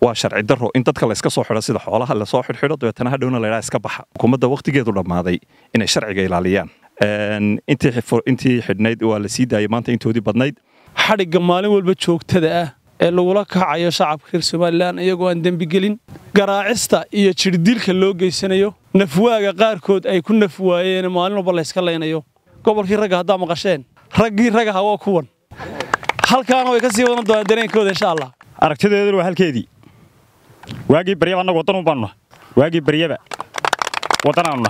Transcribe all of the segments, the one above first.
waa sharci daro in dadka layska soo xidho sida xoolaha lasoo xidxidho dabeetana hadhowna la laydhaa iska baxa xukuumadda wakhtigeedu dhammaaday inay sharciga ilaaliyaan intii xidhnayd waa la sii daayay maanta intoodii badnayd xadhigga maalin walba joogtada ah ee lagula kacayo shacabka reer somalilan iyagoo aan dembigelin garaacista iyo jirdilka loo geysanayo nafwaaga qaarkood ay ku naf waayeen maalin walba layska laynayo gobolkii ragga haddaa maqasheen raggii ragaha waa kuwan halkaana way ka sii wadan doonaa dareenkooda insha allah aragtideeduna waa halkeedii waagii baryaba annaga waddan u baannu waagii baryaba waddan aannu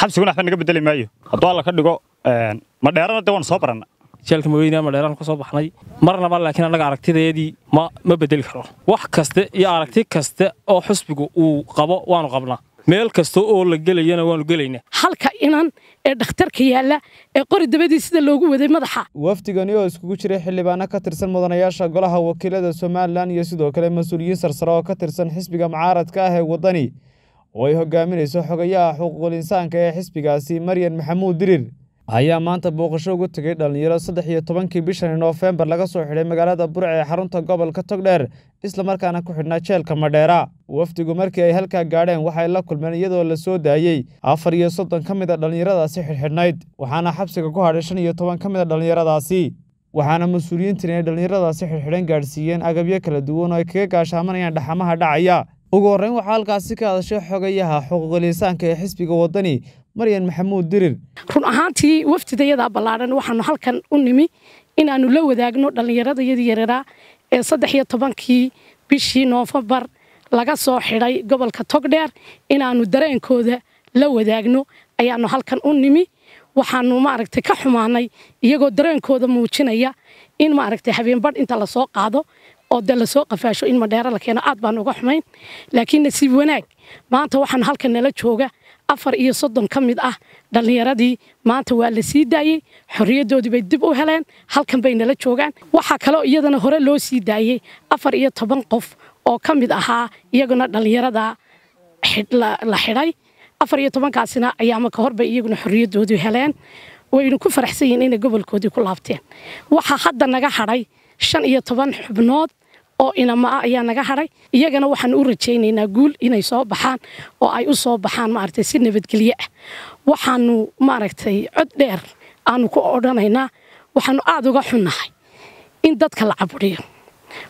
xabsiguna waxba naga bedeli maayo hadduu alla ka dhigo eh, madheerana dee waan soo baranna jaalka ma dheeraan ka soo baxnay marnaba laakiin annaga aragtideedii ma ma bedeli karo wax kaste iyo aragti kaste oo xusbigu uu qabo waanu qabnaa meel kasta oo la gelayana waannu gelaynaa halka inan ee dhakhtarka yaalla ee qori dabadii sida loogu waday madaxa wafdigani oo iskugu jiray xildhibaano ka tirsan mudanayaasha golaha wakiilada somalilan iyo sidoo kale mas-uuliyiin sarsare oo ka tirsan xisbiga mucaaradka ah ee wadani oo ay hogaaminayso xogayaha xuquuqul insaanka ee xisbigaasi maryan maxamuud dirir ayaa maanta booqasho ugu tegay dhallinyaro saddex iyo tobankii bishani noofembar laga soo xidhay magaalada burca ee xarunta gobolka togdheer islamarkaana ku xidhnaa jeelka madheera wafdigu markii ay halkaa gaadheen waxay la kulmeen iyadoo la soo daayey afar iyo soddon ka mid a ah dhallinyaradaasi xidhxidhnayd waxaana xabsiga ku hadhay shan iyo toban ka mid a ah dhallinyaradaasi waxaana mas-uuliyiintan ay dhallinyaradaasi xidhxidhan gaadhsiiyeen agabyo kala duwan oo ay kaga gaashaamanayaan dhaxamaha dhacaya ugu horreyn waxaa halkaasi ka hadashay xogayaha xuquuqul ee xisbiga wadani maryan maxamuud dirir run ahaantii wafdidayadaa ballaadhan waxaanu halkan u nimi inaanu la wadaagno dhallinyaradayadii yareraa ee saddex iyo tobankii bishii noofembar laga soo xidhay gobolka togdheer inaanu dareenkooda la wadaagno ayaanu halkan u nimi waxaanu maaragtay ka xumaanay iyagoo dareenkooda muujinaya in maaragtay habeenbadh inta lasoo qaado oo de lasoo qafaasho in madheero la keeno aad baanu uga xumayn laakiin nasiib wanaag maanta waxaanu halkan nala jooga afar iyo soddon ka mid ah dhallinyaradii maanta waa la sii daayey xorriyaddoodii bay dib u heleen halkan bay nala joogaan waxaa kaloo iyadana hore loo sii daayey afar iyo toban qof oo ka mid ahaa iyaguna dhallinyarada la xidhay afar iyo tobankaasina ayaama ka horbay iyaguna xorriyaddoodii heleen waynu ku faraxsan yihin inay gobolkoodii ku laabteen waxaa hadda naga hadhay shan iyo toban xubnood oo inamaa ayaa naga hadhay iyagana waxaan u rajaynaynaa guul inay soo baxaan oo ay u soo baxaan maaragtay si nabadgelyo ah waxaanu maaragtay cod dheer aanu ku odhanaynaa waxaanu aada uga xunnahay in dadka la caburiyo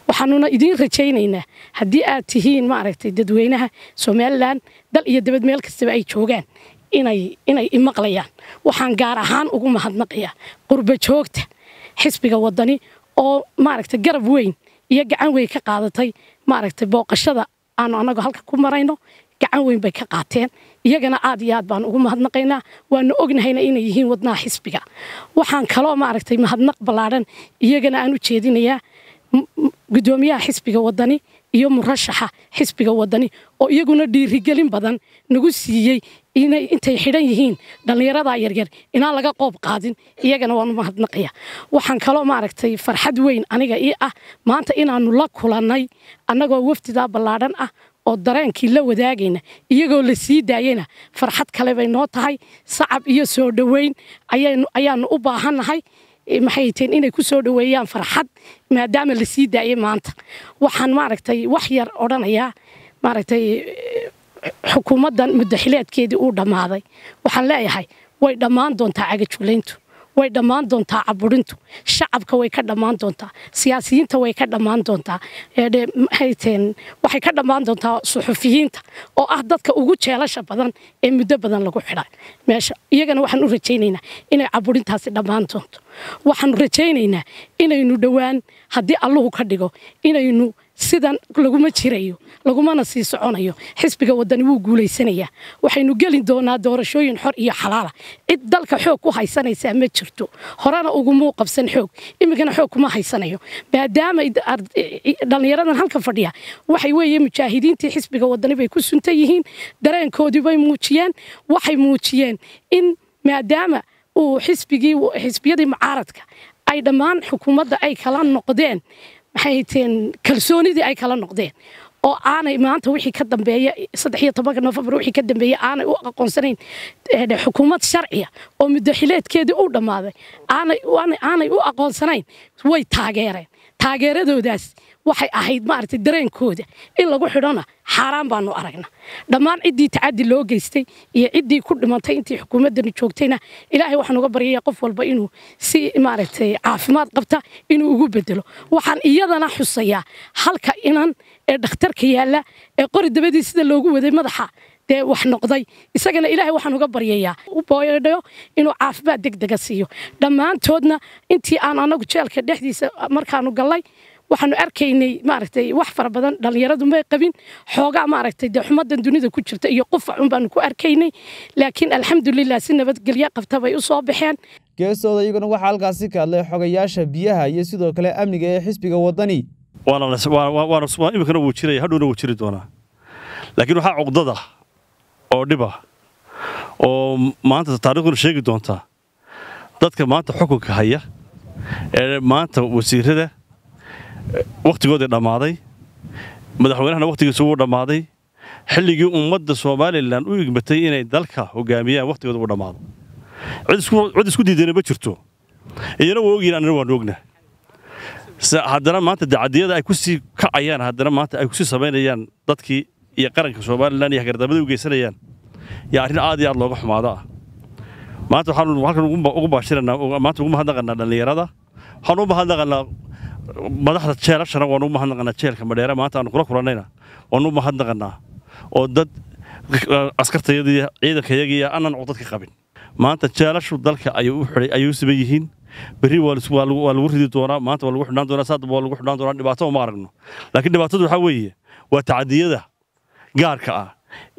waxaanuna idiin rajaynaynaa haddii aad tihiin maaragtay dadweynaha somalilan dal iyo dabad meel kastaba ay joogaan inay imaqlayaan waxaan gaar ahaan ugu mahadnaqayaa qurbajoogta xisbiga wadani oo maaragtay garab weyn iyo gacan weyn ka qaadatay maaragtay booqashada aanu annagu halka ku marayno gacan weyn bay ka qaateen iyagana aad iyo aad baan ugu mahadnaqaynaa waanu ognahayna inay yihiin wadnaha xisbiga waxaan kaloo maaragtay mahadnaq ballaadhan iyagana aan u jeedinayaa guddoomiyaha xisbiga wadani iyo murashaxa xisbiga wadani oo iyaguna dhiirigelin badan nagu siiyey inay intay xidhan yihiin dhallinyaradaa yaryar inaan laga qoob qaadin iyagana waanu mahadnaqaya waxaan kaloo maaragtay farxad weyn aniga ii ah maanta inaanu la kulannay annagoo wafdidaa ballaadhan ah oo dareenkii la wadaagayna iyagoo la sii daayayna farxad kale bay noo tahay sacab iyo soo dhoweyn ayaanu u baahannahay eh, maxay teen inay ku soo dhoweeyaan farxad maadaama la sii daayay maanta waxaan maaragtay wax yar odhanayaa maaragtay eh, xukuumaddan mudaxilaadkeedii uu dhammaaday waxaan leeyahay way dhammaan doontaa cagajulayntu way dhammaan doontaa caburintu shacabka way ka dhammaan doontaa siyaasiyiinta way ka dhammaan doontaa waxay ka dhammaan doontaa suxufiyiinta oo ah dadka ugu jeelasha badan ee muddo badan lagu xidhay meesha iyagana waxaan u rajaynaynaa inay caburintaasi dhammaan doonto waxaan rajaynaynaa inaynu dhowaan haddii alluhu ka dhigo inaynu sidan laguma jirayo lagumana sii soconayo xisbiga wadani wuu guulaysanayaa waxaynu geli doonaa doorashooyin xor iyo xalaala cid dalka xoog ku haysanaysa ma jirto horena ugumuu qabsan xoog imikana xoog kuma haysanayo maadaama dhallinyaradan halka fadhiya waxay weeye mujaahidiintii xisbiga wadani bay ku sunta yihiin dareenkoodii bay muujiyeen waxay muujiyeen in maadaama uu xisbigii xisbiyadii mucaaradka ay dhammaan xukuumadda ay kala noqdeen maxay teen kalsoonidii ay kala noqdeen oo aanay maanta wixii ka dambeeya saddex iyo tobanka noofembar wixii ka dambeeya aanay u aqoonsanayn eh, xukuumad sharciya ah oo muddaxileedkeedii u dhammaaday aanay aanay u aqoonsanayn way taageereen taageeradoodaas waxay ahayd maaragtay dareenkooda in lagu xidhona xaaraan baanu aragna dhammaan ciddii tacaddi loo geystay iyo ciddii ku dhimantay intii xukuumaddani joogtayna ilaahay waxaan uga baryaya qof walba inuu si maaragtay caafimaad qabta inuu ugu bedelo waxaan iyadana xusayaa halka inan ee dhakhtarka yaalla ee qori dabadii sida loogu waday madaxa dee wax noqday isagana ilaahay waxaan uga baryayaa u boodhayo inuu caafimaad degdega siiyo dhammaantoodna intii aan anagu jeelka dhexdiisa markaanu gallay waxaanu arkaynay maaragtay wax fara badan dhallinyaradu may qabin xoogaa maaragtay dee xumadan dunida ku jirta iyo qufacun baanu ku arkaynay laakiin alxamdulilah si nabadgelyo qabta bay u soo baxeen geestooda iyaguna waxaa halkaasi ka hadlay xogayaasha biyaha iyo sidoo kale amniga ee xisbiga wadani waana wuu jiraya hadhowna wuu jiri doonaa laakiin waxaa cuqdada oo dhib ah oo maanta taariikhduna sheegi doontaa dadka maanta xukunka haya ee maanta wasiirada wakhtigoodii dhammaaday madaxweynahana wakhtigiisa wuu dhammaaday xilligii ummadda somalilan u igmatay inay dalka hogaamiyaan wakhtigooda uu dhammaado cid isku diidayna ma jirto iyana waa ogyihin annana waan ognaa haddana maanta dacadiyada ay kusii kacayaan haddana maanta ay kusii samaynayaan dadkii iyo qaranka somalilan iyo hagardaamada u geysanayaan yaa arrin aad iyo aad looga xumaado ah maanta waxaanu halkan ugu baashiranaa maanta ugu mahadnaqanaa dhallinyarada waxaanu u mahadnaqanaa madaxda jeelashana waanu u mahadnaqanaa jeelka madheere maanta aanu kula kulannayna waanu u mahadnaqanaa oo dad eh, askartayadii ciidankayagii aanan codad ka qabin maanta jeelashu dalka ayuu siman yihiin berri waa lagu ridi doonaa maanta waa lagu xidhnaan doonaa saa waa lagu xidhnaan doonaa dhibaato uma aragno laakiin dhibaatadu waxaa weeye waa tacadiyada gaarka ah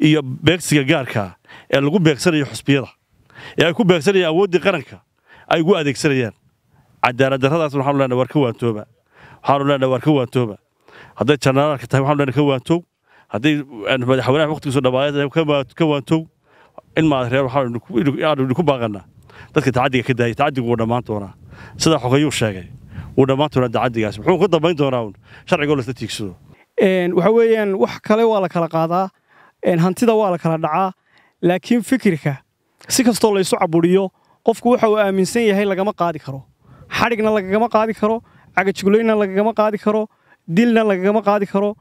iyo beegsiga gaarkaa ah ee lagu beegsanayo xusbiyada ee ay ku beegsanayaan awooddii qaranka ay ugu adeegsanayaan cadaaladdarradaas waxaanu leenahay war ka waantooba waxaanu leenahay war ka waantooba hadday janaraalka tahay waxaanu leenahay ka waantoob hadday madaxweynaha waqtigiisu dhamaaday ka waantoob in maad waxaanu idinku baaqannaa dadka tacadiga ka daayay tacaddigu wuu dhammaan doonaa sidaa xogayuu sheegay wuu dhammaan doonaa tacadigaas muxuu ka dambayn doonaa un sharcigoo oo lasla tiigsado waxa weeyaan wax kale waa la kala qaadaa hantida waa la kala dhacaa laakiin fikirka si kastoo laysu caburiyo qofku waxa uu aaminsan yahay lagama qaadi karo xadhigna lagagama qaadi karo cagajuglaynna lagagama qaadi karo dilna lagagama qaadi karo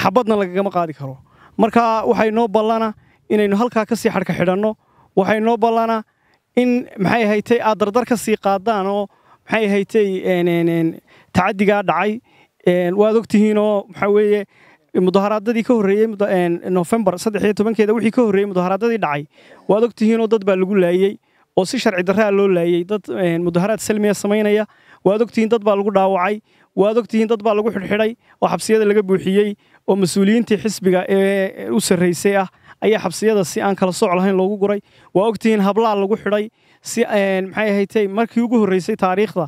xabadna lagagama qaadi karo marka waxay noo ballana inaynu halkaa ka sii xadhka xidhanno waxay noo ballana in maxay haytay aad dardar ka sii qaadaan oo maxay haytay tacadigaa dhacay waad ogtihiinoo maxaa weeye mudaharaadadii ka horreeyey nofembar saddex iyo tobankeeda wixii ka horreeyey mudaharaadadii dhacay waad ogtihiinoo dad baa lagu laayey oo si sharci darraa ah loo laayey dad mudaharaad salmiya samaynaya waad ogtihiin dad baa lagu dhaawacay waad ogtihiin dad baa lagu xidhxidhay oo xabsiyada laga buuxiyey oo mas-uuliyiintii xisbiga ee u sarraysay ah ayaa xabsiyada si aan kala sooc lahayn loogu guray waa ogtihiin hablaa lagu xidhay si maxay ahatay markii ugu horreysay taariikhda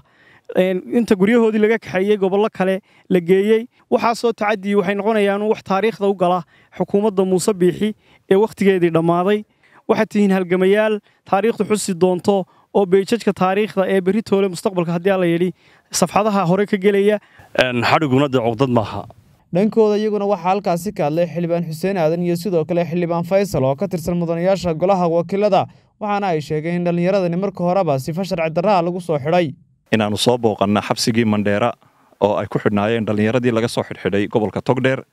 inta guryahoodii laga kaxeeyey gobollo kale la geeyey waxaasoo tacadii waxay noqonayaan wax taariikhda u gala xukuumadda muuse biixi ee wakhtigeedii dhammaaday waxaad tihiin halgamayaal taariikhdu xusi doonto oo beejajka taariikhda ee berri toole mustaqbalka haddii la yidhi safxadaha hore ka gelaya xadhigunadda cogdad maaha dhankooda iyaguna waxaa halkaasi ka hadlay xildhibaan xuseen aadan iyo sidoo kale xildhibaan faysal oo ka tirsan mudanayaasha golaha wakiilada waxaana ay sheegeen in dhallinyaradani marka horeba sifa sharci darraha lagu soo xidhay inaanu soo booqanna xabsigii mandheera oo ay ku xidhnaayeen dhallinyaradii laga soo xidhxidhay gobolka togdheer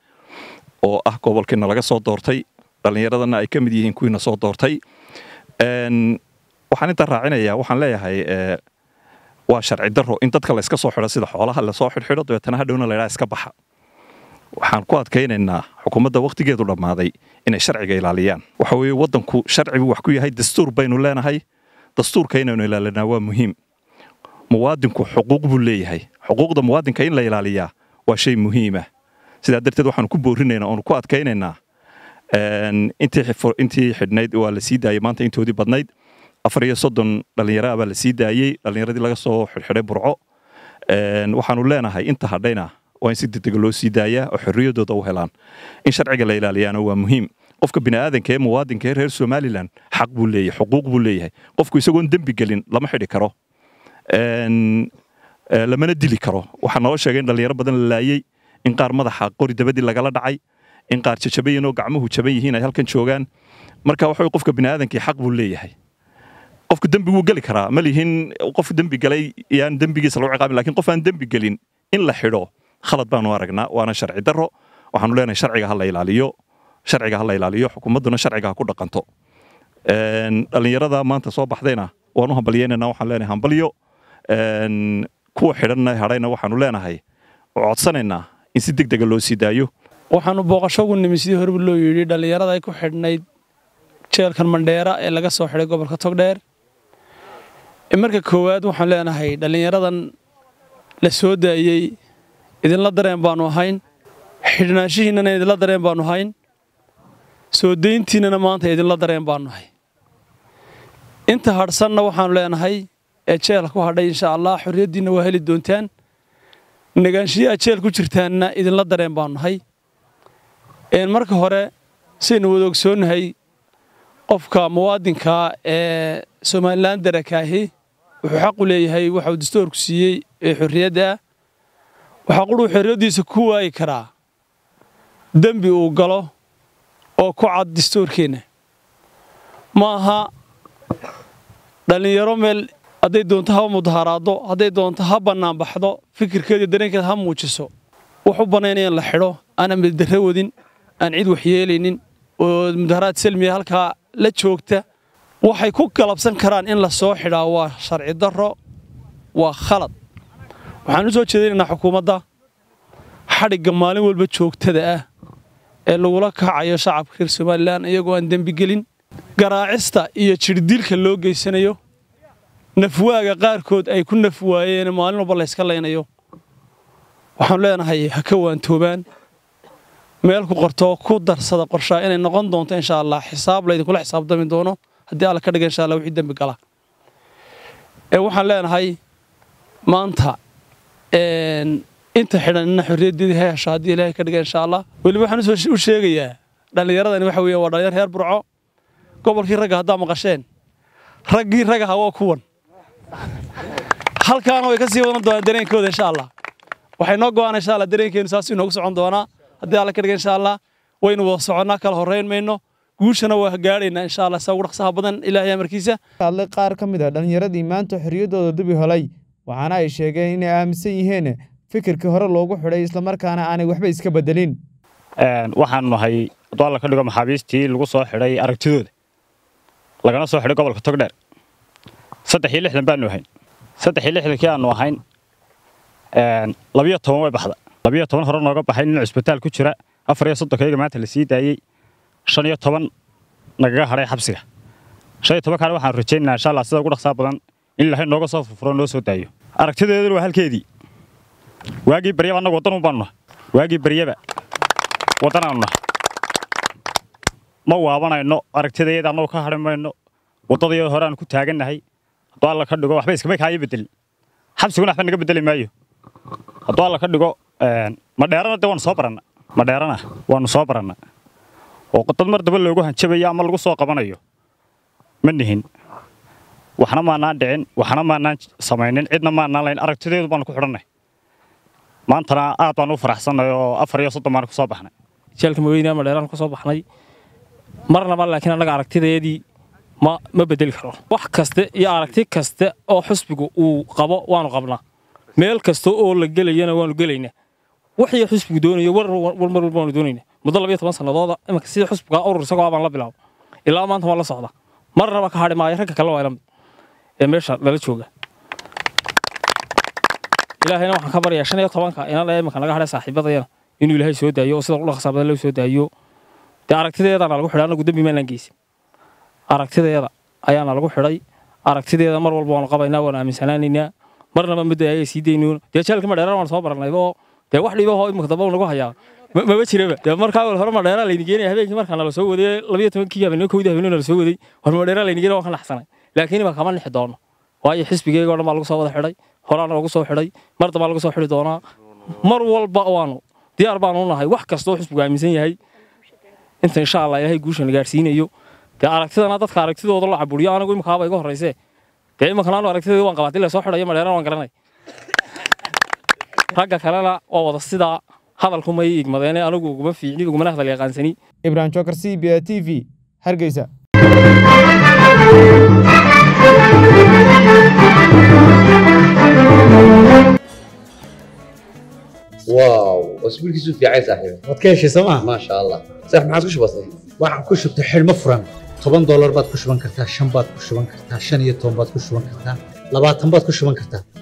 oo ah gobolkiina laga soo doortay dhallinyaradana ay ka mid yihiin kuwiina soo doortay waxaan intaa raacinayaa waxaan leeyahay eh, waa sharci daro in dadka layska soo xidho sida xoolaha lasoo xidhxidho dabeetana hadhowna laydhaa iska baxa waxaan ku adkaynaynaa xukuumadda wakhtigeedu dhammaaday inay sharciga ilaaliyaan waxa weeye waddanku sharcigu wax ku yahay dastuur baynu leenahay dastuurka inaynu ilaalinaa waa muhiim muwaadinku xuquuq buu leeyahay xuquuqda muwaadinka in la ilaaliyaa waa shay muhiima sidaa darteed waxaanu ku boorinaynaa oonu ku adkaynaynaa intii xidhnayd waa la sii daayey maanta intoodii badnayd afar iyo soddon dhallinyara abaa la sii daayey dhallinyaradii laga soo xidhxidhay burco waxaanu leenahay inta hadhayna waa in si degdega ah loo sii daayaa oo xorriyadooda u helaan in sharciga la ilaaliyaano waa muhiim qofka bini'aadanka ee muwaadinka ee reer somalilan xaq buu leeyahay xuquuq buu leeyahay qofku isagoon dembi gelin lama xidhi karo Eh, lamana dili karo waxaa noo sheegay in dhallinyaro badan la laayey in qaar madaxa qori dabadii lagala dhacay in qaar jajabayiin gacmuhu jaban yihiin ay halkan joogaan marka waxa qofka biniaadankii xaq buu leeyahay qofku dembi wuu geli karaa ma lihin qof dembi galay yaan dembigiisa lagu ciqaabin lakin qof aan dembi gelin in la xidho khalad baanu aragnaa waana sharci daro waxaanu leenahay sharciga ha la ilaaliyo sharciga ha la ilaaliyo xukuumadduna sharciga ha ku dhaqanto dhallinyarada maanta soo baxdayna waanu hambalyeynayna waxaan leenahay hambalyo kuwa xidhanna hadhayna waxaanu leenahay oo codsanaynaa in si deg dega loo sii daayo waxaanu booqasho ugu nimi sidii horeba loo yidhi dhallinyarada ay ku xidhnayd jeelkan mandheera ee laga soo xidhay gobolka togdheer e marka koowaad waxaan leenahay dhallinyaradan la soo daayey idinla dareen baanu ahayn xidhnaanshihiinana idinla dareen baanu ahayn soo dayntiinnana maanta idinla dareen baanu ahay inta hadhsanna waxaanu leenahay ee jeel ku hadhay insha allah xorriyaddiinna waa heli doontaan nagaanshiyaha jeel ku jirtaanna idinla dareen baanu nahay marka hore saynu wada ogsoonnahay qofka muwaadinka ee somalilan darakaahi wuxuu xaqu leeyahay waxauu dastoorku siiyey ee xorriyaddaa waxaa quruu xorriyaddiisa ku waayi karaa dembi uu galo oo ku cad dastoorkeenna ma aha dhallinyaro meel hadday doonto ha mudaaraaddo hadday doonto ha bannaanbaxdo fikirkeediyo dareenkeeda ha muujiso wax u bannaynaya la xidho aanan middarro wadin aan cid waxyeelaynin oo mudaharaad selmiya halkaa la joogta waxay ku galabsan karaan in lasoo xidhaa waa sharci darro waa khalad waxaan u soo jeedinaynaa xukuumadda xadhigga maalin walba joogtada ah ee lagula kacayo shacabka reer somalilan iyagoo aan dembigelin garaacista iyo jirdilka loo geysanayo nafwaaga qaarkood ay ku naf waayeen maalin walba layska laynayo waxaan leenahay ha ka waantoobaan meel ku qorto ku darsada qorshaa inay noqon doonto insha allah xisaab laydinkula xisaabtami doono haddii alla ka dhiga insha allah wixii dembi gala waxaan leenahay maanta inta xidhan ina xorriyaddii ha haddii ilaahay ka dhiga insha allah weliba waxaan u sheegayaa dhallinyaradani waxa weeye waa dhallinyar reer burco gobolkii ragga haddaa maqasheen raggii ragaha waa kuwan halkaan way ka sii wadan doonaa dareenkooda insha allah waxay noo go insha allah dareenkeenu saas inoogu socon doonaa haddii alla ka dhiga insha allah waynu wada soconnaa kala horeyn mayno guushana waa gaadhaynaa insha allah saa ugu dhaqsaha badan ilaahay amarkiisa hadlay qaar ka mid ah dhallinyaradii maanta xorriyaddooda dubi holay waxaana ay sheegeen inay aaminsan yihiin fikirkii hore loogu xidhay islamarkaana aanay waxba iska bedelin waxaan nahay hadduu alla ka dhigo maxaabiistii lagu soo xidhay aragtidooda lagana soo xidhay gobolka togdheer saddex iyo lixdan baanu ahayn saddex iyo lixdankii aanu ahayn labiyo toban way baxda labiyo toban hore nooga baxay nin cusbitaal ku jira afar iyo soddonkayga maanta la sii daayey shan iyo toban nagaga hadhay xabsiga shan iyo tobankaana waxaan rajaynaynaa insha allah sida ugu dhaqsaa badan in ilahay nooga soo furfuro noo soo daayo aragtideeduna waa halkeedii waagii baryaba annagu waddan ubaanu nahay waagii baryaba waddanaanu nahay ma waabanayno aragtidayada annagu ka hadhi mayno waddadayada hore aan ku taagannahay hadduu alla ka dhigo waxba iskama kaaya bedel xabsiguna waxba naga bedeli maayo hadduu alla ka dhigo eh, ma dheerana dee waanu soo baranna ma dheerana waanu soo baranna oo dad mar daba loogu hanjabayo ama lagu soo qabanayo ma nihin waxna maannaan dhicin waxna maannaan samaynin cidna maannaan layn aragtideedu baanu ku xidhannay maantana aad baan u faraxsannay oo afar iyo soddon baan ku soo baxnay jeelka maweyne ama dheeraan ku baxnay marnaba laakiin annaga aragtideedii ma bedeli karo wax kaste iyo aragti kaste oo xusbigu uu qabo waanu qabnaa meel kasta oo la gelayana waanu gelaynaa waxii xusbigu doonayo warmar walba waanu doonayna muddo laba iyo toban sannadooda imanka sidii xusbiga urur isagoo abaan la bilaabo ilaa maanta waa la socda marna waa ka hadhi maayo ragga kale waa ila ee meesha lala jooga ilaahayna waxaan ka baryaa shan iyo tobanka inana imanka naga hadhay saaxiibadayana inuu ilaahay soo daayo oo sida u dhaqsaa loo soo daayo dee aragtideedana lagu xidha anagu dembi maanaan geysin aragtideeda ayaana lagu xiday aragtideeda mar walba waanu qabaynaa waan aaminsanaanaynaa marnaba muddo ayay sii daynuun dee jeelka madheeraan waan soo barannayba dee wax dhiiba imika damba nagu hayaa maba jiraba dee markaa hore madheeraa layni geenaya habeenkii markaa nala soo waday labayo tobankii habeenimo kowdii habeenimo nala soo waday war madheeraa layni geenaya waan ka naxsanay laakiin ima kama nixi doono waayo xisbigeega dhan baa lagu soo wada xidhay horaana lagu soo xidhay mar dambaa lagu soo xidhi doonaa mar walba waanu diyaar baanu nahay wax kastoo xisbigu aaminsan yahay inta insha allah ilaahay guushan la gaadhsiinayo dee aragtidana dadka aragtidooda la caburiyo anigu imikaaba iga horreysee dee imankana anu waan qabaa dii laysoo xidhayo madheerana waan garanay ragga kalena waa wada sidaa hadalku may igmadeene anigu uguma fiicni ugumana hadal yaqaansani ibrahim jokar c b t v hargeysa واو واسبوع كيسو في عايز احيو ما تكيش سما ما شاء الله صح ما عاد كش بسيط toban dolar baad ku shuban kartaa shan baad ku shuban kartaa shan iyo toban baad ku shuban kartaa labaatan baad ku shuban kartaa